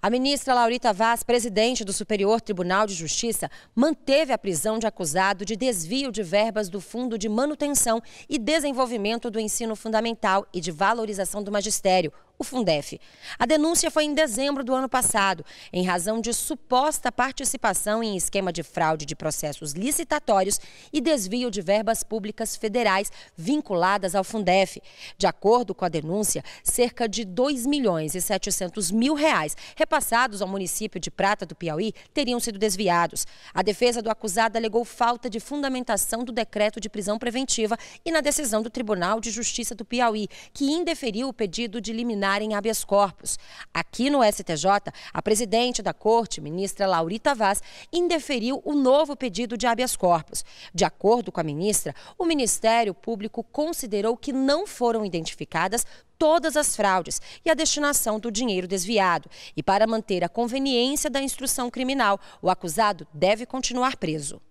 A ministra Laurita Vaz, presidente do Superior Tribunal de Justiça, manteve a prisão de acusado de desvio de verbas do Fundo de Manutenção e Desenvolvimento do Ensino Fundamental e de Valorização do Magistério, o Fundef. A denúncia foi em dezembro do ano passado, em razão de suposta participação em esquema de fraude de processos licitatórios e desvio de verbas públicas federais vinculadas ao Fundef. De acordo com a denúncia, cerca de 2 milhões e 700 mil reais repassados ao município de Prata do Piauí teriam sido desviados. A defesa do acusado alegou falta de fundamentação do decreto de prisão preventiva e na decisão do Tribunal de Justiça do Piauí, que indeferiu o pedido de liminar em habeas corpus. Aqui no STJ, a presidente da corte, ministra Laurita Vaz, indeferiu o novo pedido de habeas corpus. De acordo com a ministra, o Ministério Público considerou que não foram identificadas todas as fraudes e a destinação do dinheiro desviado. E para manter a conveniência da instrução criminal, o acusado deve continuar preso.